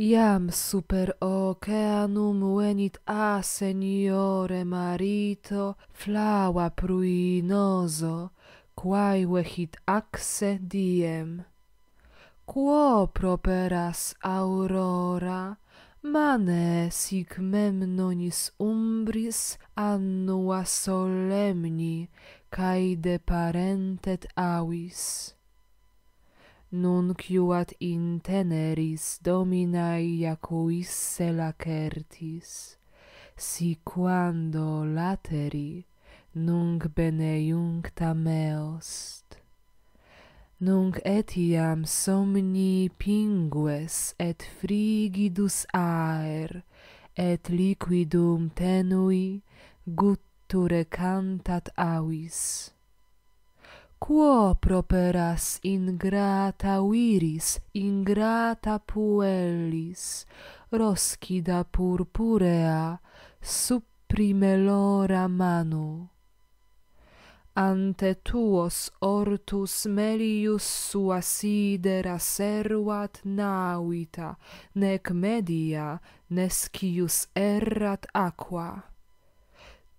Iam super oceanum venit a seniore marito flava pruinoso quae vehit axe diem Quo properas aurora mane sic memnonis umbris annua solemni caide parentet avis nunc iuat in teneris dominae iacuis se lacertis, si quando lateri nunc bene meost. Nunc etiam somni pingues et frigidus aer, et liquidum tenui gutture cantat avis quo properas ingrata viris ingrata puellis roscida purpurea supprimelora manu ante tuos ortus melius sua sidera servat navita nec media nescius errat aqua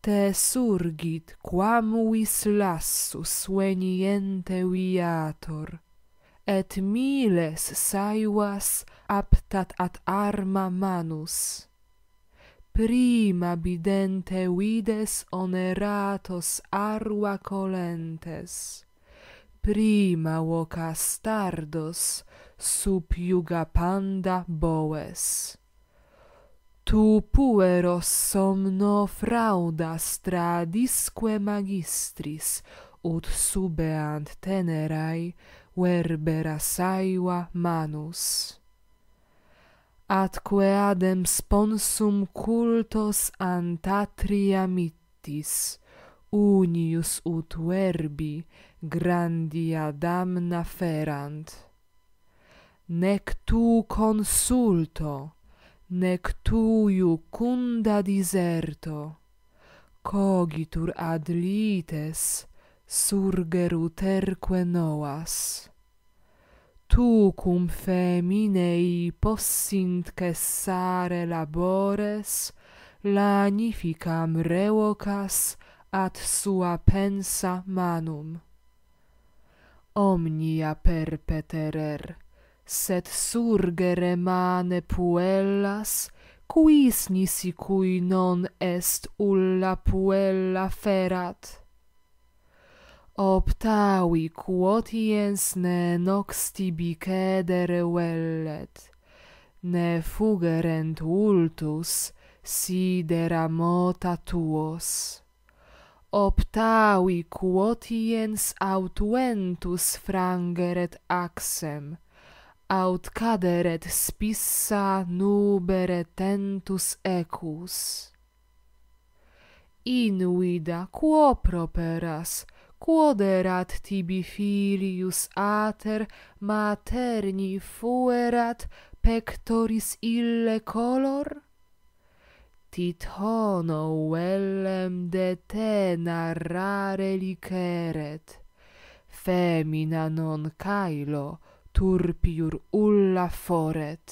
te surgit quam lassus veniente viator et miles saivas aptat ad arma manus prima bidente vides oneratos arua colentes prima vocas tardos sub iuga panda boes tu pueros somno frauda stradisque magistris ut subeant tenerai verbera saiva manus atque adem sponsum cultos antatria mittis unius ut verbi grandi adamna ferant nec tu consulto nec cunda diserto, cogitur ad lites surgeru terque noas. Tu cum feminei possint cessare labores, lanificam revocas ad sua pensa manum. Omnia perpeterer, sed surgere mane puellas, quis nisi cui non est ulla puella ferat. Optavi quotiens ne nox tibi cedere vellet, ne fugerent ultus sidera mota tuos. Optavi quotiens autuentus frangeret axem, aut caderet spissa nubere tentus ecus. Inuida, quo properas, quod erat tibi filius ater, materni fuerat pectoris ille color? Tit hono uellem de te narrare liceret, femina non cailo, turpiur ulla foret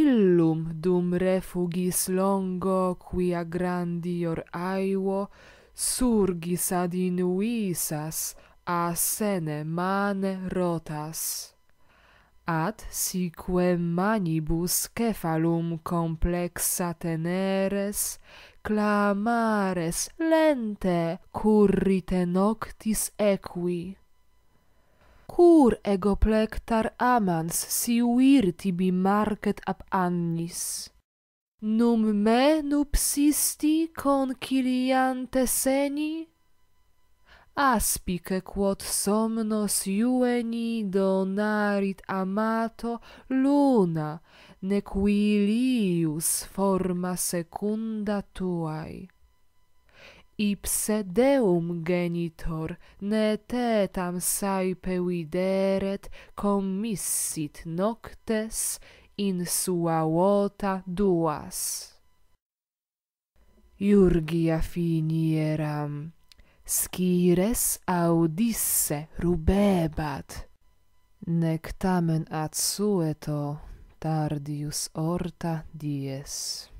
illum dum refugis longo qui a grandi or aiwo surgis ad inuisas a sene mane rotas ad sicque manibus cephalum complexa teneres clamares lente currite noctis equi cur ego plectar amans si uir tibi market ap annis. Num me nupsisti conciliante seni, aspice quod somnos iueni donarit amato luna, nec vilius forma secunda tuae ipse deum genitor ne tetam saepe videret commissit noctes in sua vota duas iurgia finieram scires audisse rubebat nec tamen ad sueto tardius orta dies